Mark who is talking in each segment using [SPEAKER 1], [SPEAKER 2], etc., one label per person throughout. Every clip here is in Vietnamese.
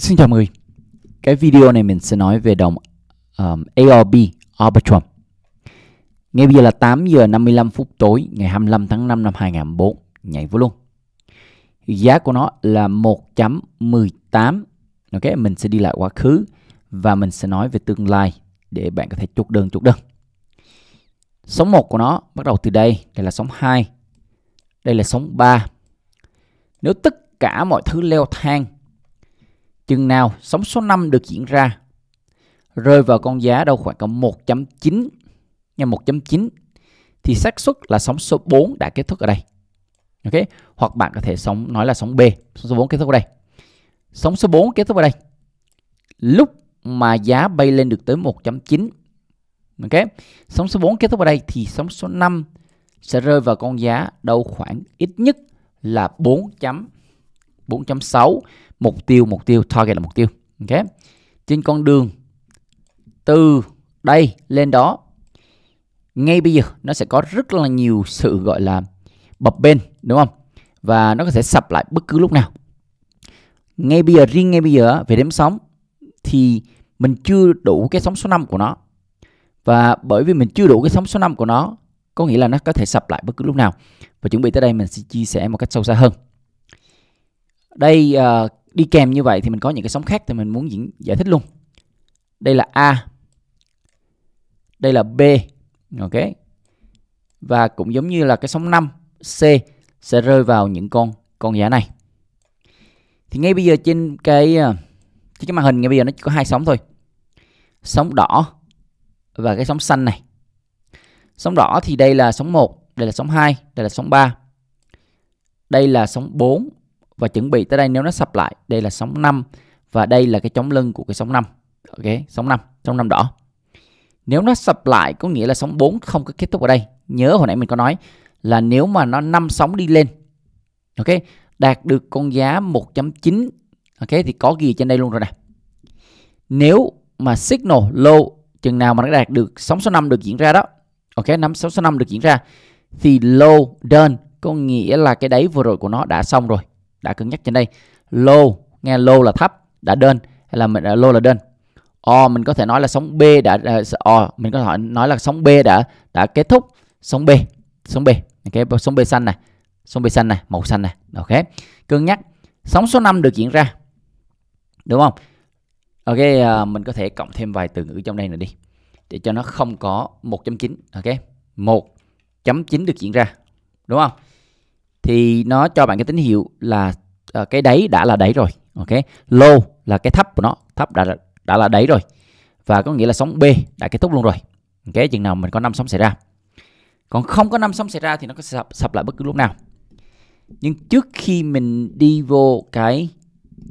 [SPEAKER 1] Xin chào mọi người Cái video này mình sẽ nói về đồng um, ARB Arbitrum Ngay bây giờ là 8 giờ 55 phút tối ngày 25 tháng 5 năm 2004 Nhảy vô luôn Giá của nó là 1.18 Ok, mình sẽ đi lại quá khứ Và mình sẽ nói về tương lai Để bạn có thể chốt đơn chốt đơn Sóng 1 của nó bắt đầu từ đây Đây là sóng 2 Đây là sóng 3 Nếu tất cả mọi thứ leo thang Chừng nào sóng số 5 được diễn ra rơi vào con giá đâu khoảng cỡ 1.9 nha 1.9 thì xác suất là sóng số 4 đã kết thúc ở đây. Ok, hoặc bạn có thể sóng nói là sóng B, sóng số 4 kết thúc ở đây. Sóng số 4 kết thúc ở đây. Lúc mà giá bay lên được tới 1.9. Ok. Sóng số 4 kết thúc ở đây thì sóng số 5 sẽ rơi vào con giá đâu khoảng ít nhất là 4 chấm 4.6 mục tiêu mục tiêu target là mục tiêu ok trên con đường từ đây lên đó ngay bây giờ nó sẽ có rất là nhiều sự gọi là bập bên đúng không và nó có thể sập lại bất cứ lúc nào ngay bây giờ riêng ngay bây giờ về đếm sóng thì mình chưa đủ cái sóng số 5 của nó và bởi vì mình chưa đủ cái sóng số 5 của nó có nghĩa là nó có thể sập lại bất cứ lúc nào và chuẩn bị tới đây mình sẽ chia sẻ một cách sâu xa hơn đây uh, đi kèm như vậy thì mình có những cái sóng khác thì mình muốn diễn, giải thích luôn đây là A đây là B ok và cũng giống như là cái sóng 5 C sẽ rơi vào những con con giá này thì ngay bây giờ trên cái ờ, trên cái màn hình ngay bây giờ nó chỉ có hai sóng thôi sóng đỏ và cái sóng xanh này sóng đỏ thì đây là sóng 1 đây là sóng 2 đây là sóng 3 đây là sóng 4 và chuẩn bị tới đây nếu nó sập lại đây là sóng 5 và đây là cái chống lưng của cái sóng 5 ok sóng 5 sóng 5 đỏ nếu nó sập lại có nghĩa là sóng 4 không có kết thúc ở đây nhớ hồi nãy mình có nói là nếu mà nó 5 sóng đi lên ok đạt được con giá 1.9 ok thì có ghi trên đây luôn rồi nè nếu mà signal low chừng nào mà nó đạt được sóng số 5 được diễn ra đó ok năm sóng số 5 được diễn ra thì low done có nghĩa là cái đáy vừa rồi của nó đã xong rồi đã cứng nhắc trên đây low nghe low là thấp đã đơn hay là mình à, low là đơn o mình có thể nói là sóng b đã à, o mình có thể nói là sóng b đã đã kết thúc sóng b sóng b cái okay, sóng b xanh này sóng b xanh này màu xanh này ok cứng nhắc sóng số 5 được diễn ra đúng không ok à, mình có thể cộng thêm vài từ ngữ trong đây nữa đi để cho nó không có 1.9 ok 1.9 được diễn ra đúng không thì nó cho bạn cái tín hiệu là ờ, cái đáy đã là đáy rồi ok low là cái thấp của nó thấp đã đã là đáy rồi và có nghĩa là sóng B đã kết thúc luôn rồi ok chừng nào mình có năm sóng xảy ra còn không có năm sóng xảy ra thì nó có sập, sập lại bất cứ lúc nào nhưng trước khi mình đi vô cái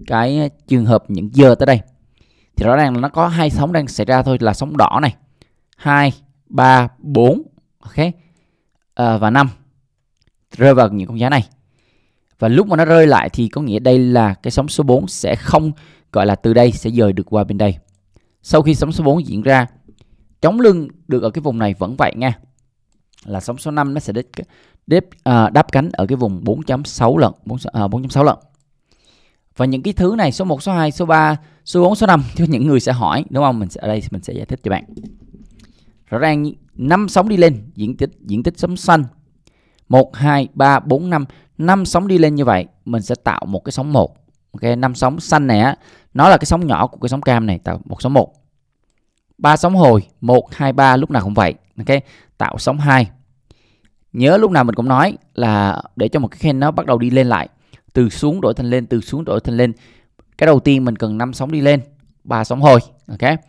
[SPEAKER 1] cái trường hợp những giờ tới đây thì rõ ràng là nó có hai sóng đang xảy ra thôi là sóng đỏ này 2 3 4 ok à, và 5 rơi vào những con giá này và lúc mà nó rơi lại thì có nghĩa đây là cái sóng số 4 sẽ không gọi là từ đây sẽ dời được qua bên đây sau khi sóng số 4 diễn ra chống lưng được ở cái vùng này vẫn vậy nha là sóng số 5 nó sẽ đích, đếp, à, đáp cánh ở cái vùng 4.6 lần 4, à, 4.6 lần và những cái thứ này số 1, số 2, số 3, số 4, số 5 thì những người sẽ hỏi đúng không? Mình sẽ ở đây mình sẽ giải thích cho bạn. Rõ ràng năm sóng đi lên, diện tích diện tích sóng xanh 1, 2, 3, 4, 5 5 sóng đi lên như vậy mình sẽ tạo một cái sóng 1 ok năm sóng xanh này á nó là cái sóng nhỏ của cái sóng cam này tạo một sóng 1 ba sóng hồi 1, 2, 3 lúc nào cũng vậy ok tạo sóng 2 nhớ lúc nào mình cũng nói là để cho một cái khen nó bắt đầu đi lên lại từ xuống đổi thành lên từ xuống đổi thành lên cái đầu tiên mình cần 5 sóng đi lên ba sóng hồi ok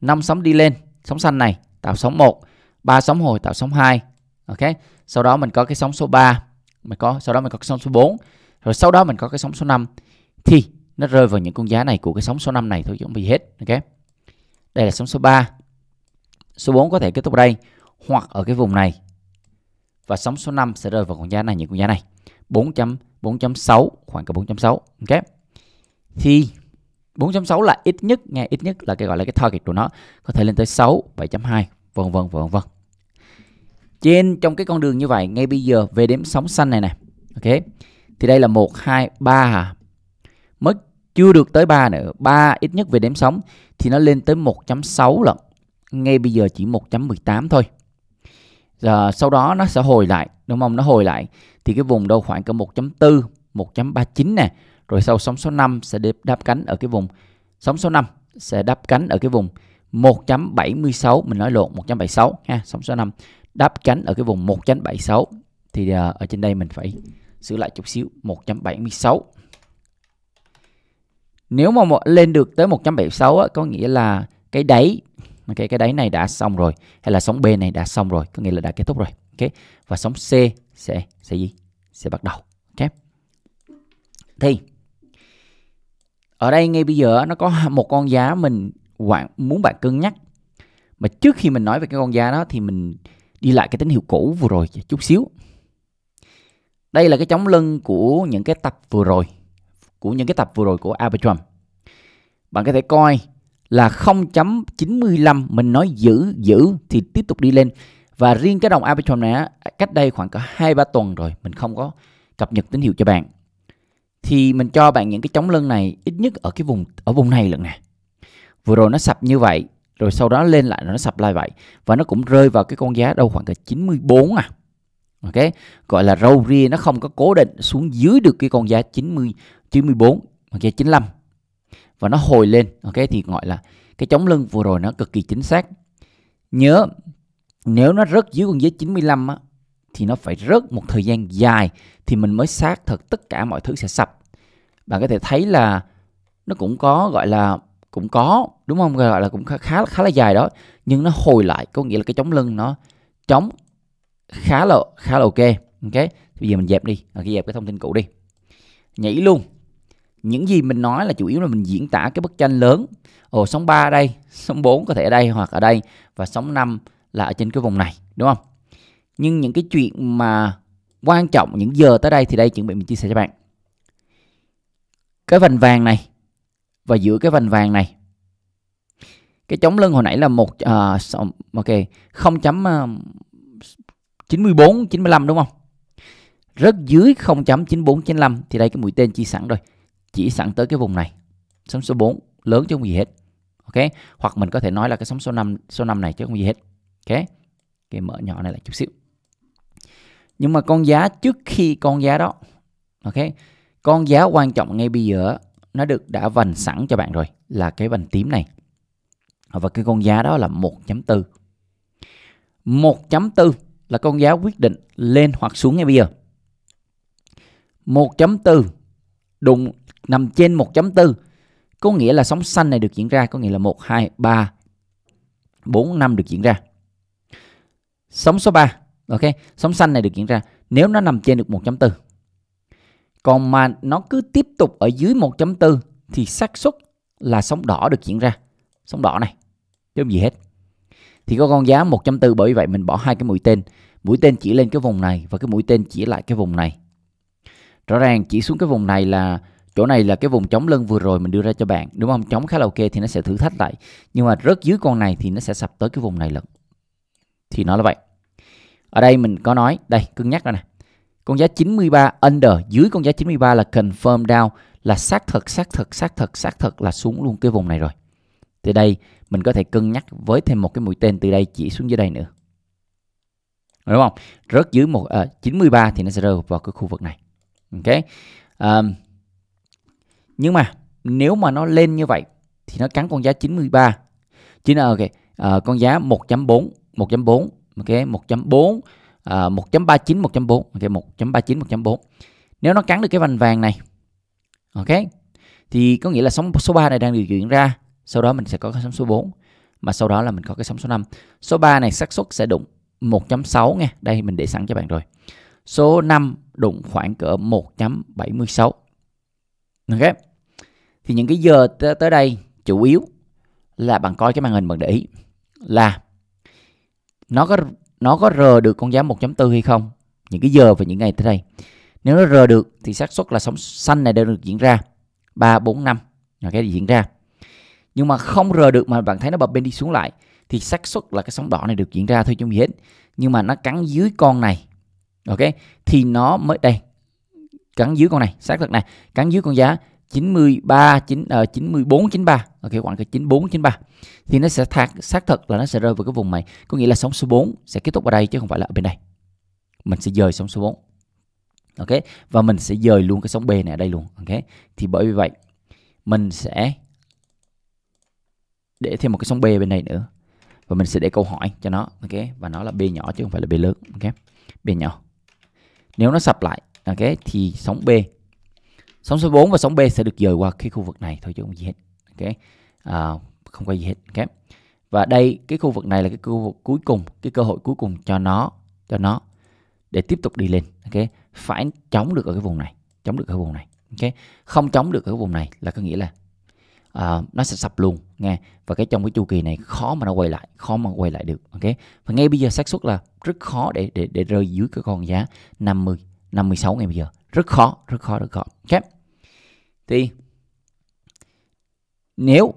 [SPEAKER 1] 5 sóng đi lên sóng xanh này tạo sóng 1 ba sóng hồi tạo sóng 2 ok sau đó mình có cái sóng số 3 mình có sau đó mình có cái sóng số 4 rồi sau đó mình có cái sóng số 5 thì nó rơi vào những con giá này của cái sóng số 5 này thôi chứ bị hết ok đây là sóng số 3 số 4 có thể kết thúc ở đây hoặc ở cái vùng này và sóng số 5 sẽ rơi vào con giá này những con giá này 4.4.6 khoảng cỡ 4.6 ok thì 4.6 là ít nhất nghe ít nhất là cái gọi là cái target của nó có thể lên tới 6 7.2 vân vân vân vân trên trong cái con đường như vậy ngay bây giờ về đếm sóng xanh này này, ok thì đây là 1 2 3 hả mới chưa được tới 3 nữa 3 ít nhất về đếm sóng thì nó lên tới 1.6 lận ngay bây giờ chỉ 1.18 thôi Giờ, sau đó nó sẽ hồi lại đúng không nó hồi lại thì cái vùng đâu khoảng cỡ 1.4 1.39 nè rồi sau sóng số 5 sẽ đáp cánh ở cái vùng sóng số 5 sẽ đáp cánh ở cái vùng 1.76 mình nói lộn 176 ha sóng số 5 đáp chánh ở cái vùng 1.76 thì à, ở trên đây mình phải sửa lại chút xíu 1.76 nếu mà lên được tới 1.76 có nghĩa là cái đáy ok cái đáy này đã xong rồi hay là sóng B này đã xong rồi có nghĩa là đã kết thúc rồi ok và sóng C sẽ sẽ gì sẽ bắt đầu ok thì ở đây ngay bây giờ nó có một con giá mình muốn bạn cân nhắc mà trước khi mình nói về cái con giá đó thì mình đi lại cái tín hiệu cũ vừa rồi chút xíu đây là cái chống lưng của những cái tập vừa rồi của những cái tập vừa rồi của Arbitrum bạn có thể coi là 0.95 mình nói giữ giữ thì tiếp tục đi lên và riêng cái đồng Arbitrum này cách đây khoảng có 2 3 tuần rồi mình không có cập nhật tín hiệu cho bạn. Thì mình cho bạn những cái chống lưng này ít nhất ở cái vùng ở vùng này lần nè. Vừa rồi nó sập như vậy rồi sau đó lên lại nó sập lại vậy và nó cũng rơi vào cái con giá đâu khoảng là 94 à ok gọi là râu ria nó không có cố định xuống dưới được cái con giá 90 94 ok 95 và nó hồi lên ok thì gọi là cái chống lưng vừa rồi nó cực kỳ chính xác nhớ nếu nó rớt dưới con giá 95 á thì nó phải rớt một thời gian dài thì mình mới xác thực tất cả mọi thứ sẽ sập bạn có thể thấy là nó cũng có gọi là cũng có đúng không gọi là cũng khá khá, khá là dài đó nhưng nó hồi lại có nghĩa là cái chống lưng nó chống khá là khá là ok ok bây giờ mình dẹp đi à, cái dẹp cái thông tin cũ đi nhảy luôn những gì mình nói là chủ yếu là mình diễn tả cái bức tranh lớn ồ sóng 3 ở đây sóng 4 có thể ở đây hoặc ở đây và sóng 5 là ở trên cái vùng này đúng không nhưng những cái chuyện mà quan trọng những giờ tới đây thì đây chuẩn bị mình chia sẻ cho bạn cái vành vàng này và giữa cái vành vàng này cái chống lưng hồi nãy là một uh, ok 0.94 95 à, đúng không rất dưới 0.9495 thì đây cái mũi tên chỉ sẵn rồi chỉ sẵn tới cái vùng này sóng số 4 lớn chứ không gì hết ok hoặc mình có thể nói là cái sóng số 5 số 5 này chứ không gì hết ok cái mở nhỏ này lại chút xíu nhưng mà con giá trước khi con giá đó ok con giá quan trọng ngay bây giờ nó được đã vành sẵn cho bạn rồi là cái vành tím này và cái con giá đó là 1.4 1.4 là con giá quyết định lên hoặc xuống ngay bây giờ 1.4 đụng nằm trên 1.4 có nghĩa là sóng xanh này được diễn ra có nghĩa là 1 2 3 4 5 được diễn ra sóng số 3 ok sóng xanh này được diễn ra nếu nó nằm trên được 1.4 còn mà nó cứ tiếp tục ở dưới 1.4 thì xác suất là sóng đỏ được diễn ra. Sóng đỏ này, chứ không gì hết. Thì có con giá 1.4 bởi vậy mình bỏ hai cái mũi tên. Mũi tên chỉ lên cái vùng này và cái mũi tên chỉ lại cái vùng này. Rõ ràng chỉ xuống cái vùng này là chỗ này là cái vùng chống lưng vừa rồi mình đưa ra cho bạn đúng không chống khá là ok thì nó sẽ thử thách lại nhưng mà rớt dưới con này thì nó sẽ sập tới cái vùng này lận thì nó là vậy ở đây mình có nói đây cưng nhắc rồi nè con giá 93 under dưới con giá 93 là confirm down là xác thực xác thực xác thực xác thực là xuống luôn cái vùng này rồi. Từ đây mình có thể cân nhắc với thêm một cái mũi tên từ đây chỉ xuống dưới đây nữa. Đúng không? Rớt dưới một à, ờ, 93 thì nó sẽ rơi vào cái khu vực này. Ok. Um, nhưng mà nếu mà nó lên như vậy thì nó cắn con giá 93. Chính là ok, uh, con giá 1.4, 1.4, ok, 1.4 1.39 à, 1.4 ok 1.39 1.4 nếu nó cắn được cái vành vàng này ok thì có nghĩa là sóng số 3 này đang điều chuyển ra sau đó mình sẽ có cái sóng số 4 mà sau đó là mình có cái sóng số 5 số 3 này xác suất sẽ đụng 1.6 nha đây mình để sẵn cho bạn rồi số 5 đụng khoảng cỡ 1.76 ok thì những cái giờ tới, tới đây chủ yếu là bạn coi cái màn hình bạn để ý là nó có nó có rờ được con giá 1.4 hay không những cái giờ và những ngày tới đây nếu nó rờ được thì xác suất là sóng xanh này đang được diễn ra 3, 4, 5 là cái diễn ra nhưng mà không rờ được mà bạn thấy nó bập bên đi xuống lại thì xác suất là cái sóng đỏ này được diễn ra thôi chứ không gì hết nhưng mà nó cắn dưới con này ok thì nó mới đây cắn dưới con này xác thực này cắn dưới con giá 93 9 uh, 94 93 ở okay, khoảng cái 94 93 thì nó sẽ thạc, xác thực là nó sẽ rơi vào cái vùng này có nghĩa là sóng số 4 sẽ kết thúc ở đây chứ không phải là ở bên đây mình sẽ dời sóng số 4 ok và mình sẽ dời luôn cái sóng B này ở đây luôn ok thì bởi vì vậy mình sẽ để thêm một cái sóng B bên này nữa và mình sẽ để câu hỏi cho nó ok và nó là B nhỏ chứ không phải là B lớn ok B nhỏ nếu nó sập lại ok thì sóng B sóng số 4 và sóng B sẽ được dời qua cái khu vực này thôi chứ không gì hết ok à, không có gì hết ok và đây cái khu vực này là cái khu vực cuối cùng cái cơ hội cuối cùng cho nó cho nó để tiếp tục đi lên ok phải chống được ở cái vùng này chống được ở vùng này ok không chống được ở cái vùng này là có nghĩa là uh, nó sẽ sập luôn nghe và cái trong cái chu kỳ này khó mà nó quay lại khó mà quay lại được ok và ngay bây giờ xác suất là rất khó để để để rơi dưới cái con giá 50 56 ngày bây giờ rất khó rất khó rất khó ok thì nếu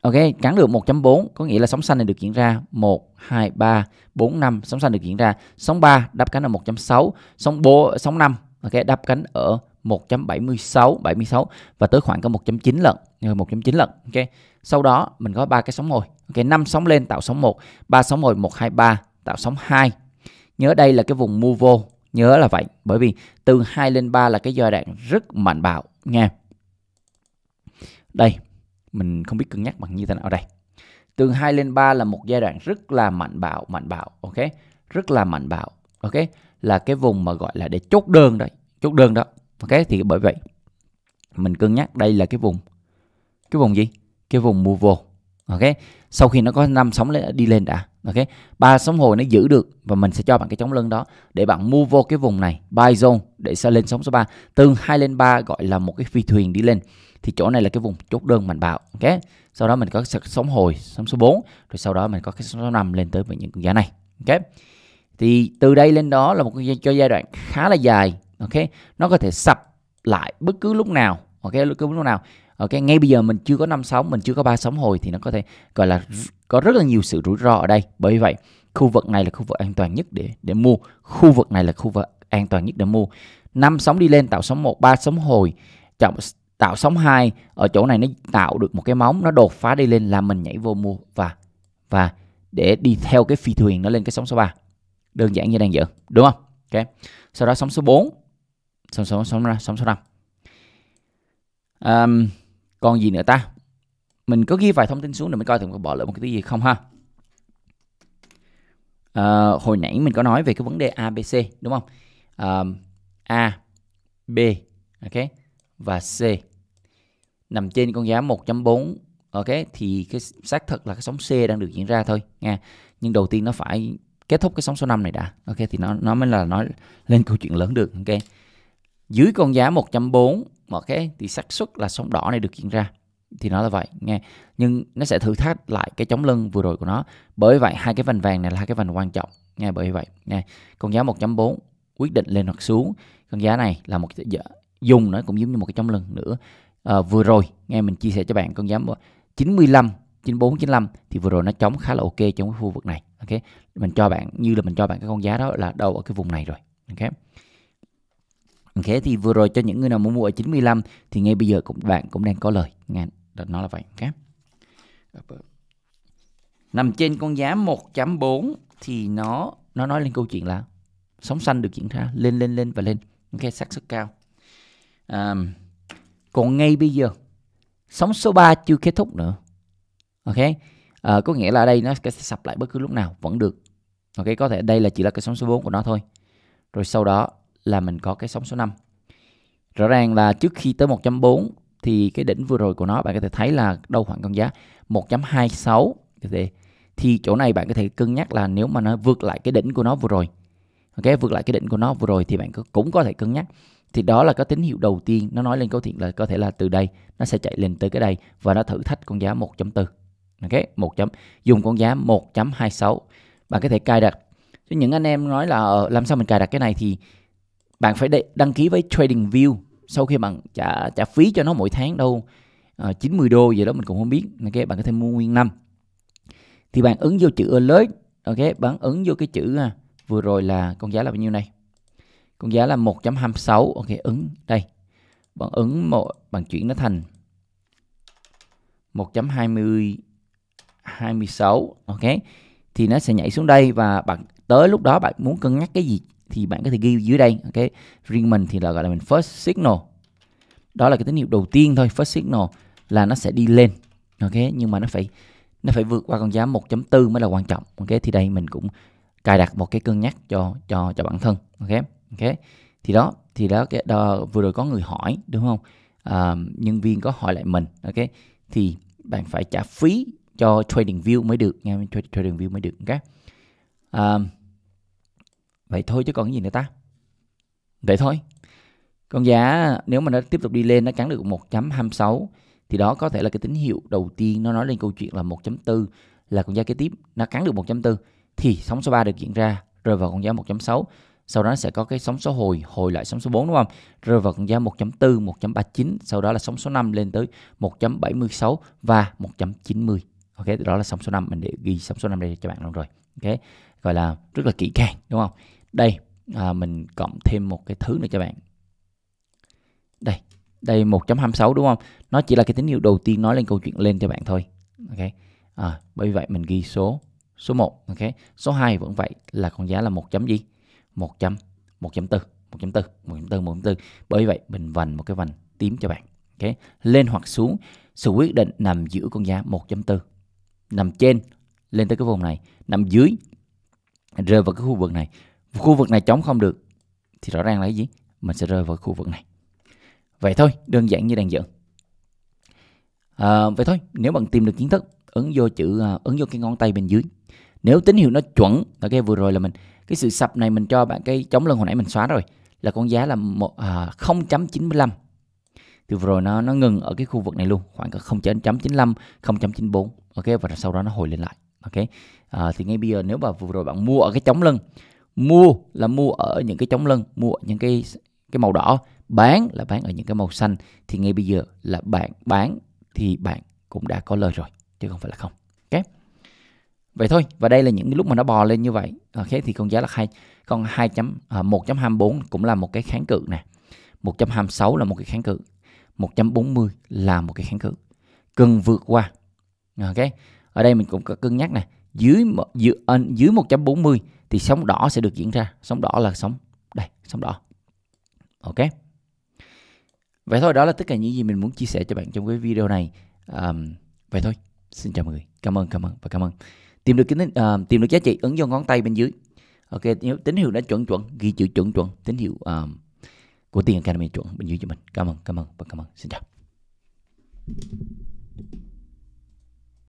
[SPEAKER 1] ok cắn được 1.4 có nghĩa là sóng xanh này được diễn ra 1 2 3 4 5 sóng xanh được diễn ra sóng 3 đáp cánh ở 1.6 sóng 4 sóng 5 ok đáp cánh ở 1.76 76 và tới khoảng có 1.9 lần, 1.9 lần. Ok. Sau đó mình có ba cái sóng hồi. Ok, 5 sóng lên tạo sóng 1, 3 sóng hồi 1 2 3 tạo sóng 2. Nhớ đây là cái vùng mua vô, nhớ là vậy bởi vì từ 2 lên 3 là cái giai đoạn rất mạnh bạo nha. Đây, mình không biết cân nhắc bằng như thế nào đây. Từ 2 lên 3 là một giai đoạn rất là mạnh bạo, mạnh bạo, ok? Rất là mạnh bạo, ok? Là cái vùng mà gọi là để chốt đơn đấy, chốt đơn đó. Ok, thì bởi vậy mình cân nhắc đây là cái vùng cái vùng gì? Cái vùng mua vô. Ok. Sau khi nó có năm sóng đi lên đã, ok. Ba sóng hồi nó giữ được và mình sẽ cho bạn cái chống lưng đó để bạn mua vô cái vùng này, buy zone để sẽ lên sóng số 3. Từ 2 lên 3 gọi là một cái phi thuyền đi lên thì chỗ này là cái vùng chốt đơn mạnh bạo ok sau đó mình có sóng hồi sóng số 4 rồi sau đó mình có cái sóng số 5 lên tới với những con giá này ok thì từ đây lên đó là một cho giai đoạn khá là dài ok nó có thể sập lại bất cứ lúc nào ok bất cứ lúc nào ok ngay bây giờ mình chưa có năm sóng mình chưa có ba sóng hồi thì nó có thể gọi là có rất là nhiều sự rủi ro ở đây bởi vậy khu vực này là khu vực an toàn nhất để để mua khu vực này là khu vực an toàn nhất để mua năm sóng đi lên tạo sóng một ba sóng hồi chọn tạo sóng hai ở chỗ này nó tạo được một cái móng nó đột phá đi lên là mình nhảy vô mua và và để đi theo cái phi thuyền nó lên cái sóng số 3 đơn giản như đang dự đúng không ok sau đó sóng số 4 sóng số sóng ra sóng số 5 um, còn gì nữa ta mình có ghi vài thông tin xuống để mình coi thử có bỏ lỡ một cái gì không ha à, hồi nãy mình có nói về cái vấn đề ABC đúng không à, A B ok và C nằm trên con giá 1.4 ok thì cái xác thực là cái sóng C đang được diễn ra thôi nha nhưng đầu tiên nó phải kết thúc cái sóng số 5 này đã ok thì nó nó mới là nói lên câu chuyện lớn được ok dưới con giá 1.4 ok thì xác suất là sóng đỏ này được diễn ra thì nó là vậy nghe nhưng nó sẽ thử thách lại cái chống lưng vừa rồi của nó bởi vậy hai cái vành vàng này là hai cái vành quan trọng nghe bởi vậy nghe con giá 1.4 quyết định lên hoặc xuống con giá này là một dùng nó cũng giống như một cái chống lưng nữa uh, vừa rồi nghe mình chia sẻ cho bạn con giám 95 94 95 thì vừa rồi nó chống khá là ok trong cái khu vực này ok mình cho bạn như là mình cho bạn cái con giá đó là đâu ở cái vùng này rồi ok ok thì vừa rồi cho những người nào muốn mua ở 95 thì ngay bây giờ cũng bạn cũng đang có lời nghe nó là vậy ok nằm trên con giá 1.4 thì nó nó nói lên câu chuyện là sóng xanh được diễn ra lên lên lên và lên ok xác suất cao um, còn ngay bây giờ sóng số 3 chưa kết thúc nữa ok à, có nghĩa là đây nó sẽ sập lại bất cứ lúc nào vẫn được ok có thể đây là chỉ là cái sóng số 4 của nó thôi rồi sau đó là mình có cái sóng số 5 rõ ràng là trước khi tới 1.4 thì cái đỉnh vừa rồi của nó bạn có thể thấy là đâu khoảng con giá 1.26 thì chỗ này bạn có thể cân nhắc là nếu mà nó vượt lại cái đỉnh của nó vừa rồi ok vượt lại cái đỉnh của nó vừa rồi thì bạn cũng có thể cân nhắc thì đó là cái tín hiệu đầu tiên nó nói lên câu chuyện là có thể là từ đây nó sẽ chạy lên tới cái đây và nó thử thách con giá 1.4 ok một chấm dùng con giá 1.26 bạn có thể cài đặt cho những anh em nói là ờ, làm sao mình cài đặt cái này thì bạn phải đăng ký với Trading View sau khi bạn trả trả phí cho nó mỗi tháng đâu à, ờ, 90 đô gì đó mình cũng không biết ok bạn có thể mua nguyên năm thì bạn ứng vô chữ alert ok bạn ứng vô cái chữ à, vừa rồi là con giá là bao nhiêu này con giá là 1.26 ok ứng đây bạn ứng một bạn chuyển nó thành 1.20 26 ok thì nó sẽ nhảy xuống đây và bạn tới lúc đó bạn muốn cân nhắc cái gì thì bạn có thể ghi dưới đây ok riêng mình thì là gọi là mình first signal đó là cái tín hiệu đầu tiên thôi first signal là nó sẽ đi lên ok nhưng mà nó phải nó phải vượt qua con giá 1.4 mới là quan trọng ok thì đây mình cũng cài đặt một cái cân nhắc cho cho cho bản thân ok ok thì đó thì đó cái đó, vừa rồi có người hỏi đúng không à, nhân viên có hỏi lại mình ok thì bạn phải trả phí cho trading view mới được nghe, trading view mới được ok à, vậy thôi chứ còn cái gì nữa ta vậy thôi còn giá nếu mà nó tiếp tục đi lên nó cắn được 1.26 thì đó có thể là cái tín hiệu đầu tiên nó nói lên câu chuyện là 1.4 là con giá kế tiếp nó cắn được 1.4 thì sóng số 3 được diễn ra rồi vào con giá 1.6 sau đó sẽ có cái sóng số hồi hồi lại sóng số 4 đúng không rơi vào con giá 1.4 1.39 sau đó là sóng số 5 lên tới 1.76 và 1.90 ok đó là sóng số 5 mình để ghi sóng số 5 đây cho bạn luôn rồi ok gọi là rất là kỹ càng đúng không đây à, mình cộng thêm một cái thứ nữa cho bạn đây đây 1.26 đúng không nó chỉ là cái tín hiệu đầu tiên nói lên câu chuyện lên cho bạn thôi ok à, bởi vậy mình ghi số số 1 ok số 2 vẫn vậy là con giá là một chấm gì 1.1.4 1.4 1.4 1.4 1.4 bởi vậy mình vành một cái vành tím cho bạn ok lên hoặc xuống sự quyết định nằm giữa con giá 1.4 nằm trên lên tới cái vùng này nằm dưới rơi vào cái khu vực này khu vực này chống không được thì rõ ràng là cái gì mình sẽ rơi vào khu vực này vậy thôi đơn giản như đang giỡn à, vậy thôi nếu bạn tìm được kiến thức ấn vô chữ à, ấn vô cái ngón tay bên dưới nếu tín hiệu nó chuẩn là cái vừa rồi là mình cái sự sập này mình cho bạn cái chống lưng hồi nãy mình xóa rồi là con giá là một à, 0.95 thì vừa rồi nó nó ngừng ở cái khu vực này luôn khoảng 0.95 0.94 ok và sau đó nó hồi lên lại ok à, thì ngay bây giờ nếu mà vừa rồi bạn mua ở cái chống lưng mua là mua ở những cái chống lưng mua ở những cái cái màu đỏ bán là bán ở những cái màu xanh thì ngay bây giờ là bạn bán thì bạn cũng đã có lời rồi chứ không phải là không vậy thôi và đây là những lúc mà nó bò lên như vậy ok ờ, thì con giá là hai con 2.1.24 ờ, cũng là một cái kháng cự nè 126 là một cái kháng cự 140 là một cái kháng cự cần vượt qua ok ờ, ở đây mình cũng có cân nhắc nè dưới dưới dưới 140 thì sóng đỏ sẽ được diễn ra sóng đỏ là sóng đây sóng đỏ ok vậy thôi đó là tất cả những gì mình muốn chia sẻ cho bạn trong cái video này um, vậy thôi xin chào mọi người cảm ơn cảm ơn và cảm ơn tìm được cái uh, tìm được giá trị ấn vô ngón tay bên dưới ok nếu tín hiệu đã chuẩn chuẩn ghi chữ chuẩn chuẩn tín hiệu uh, của tiền academy chuẩn bên dưới cho mình cảm ơn cảm ơn và cảm ơn xin chào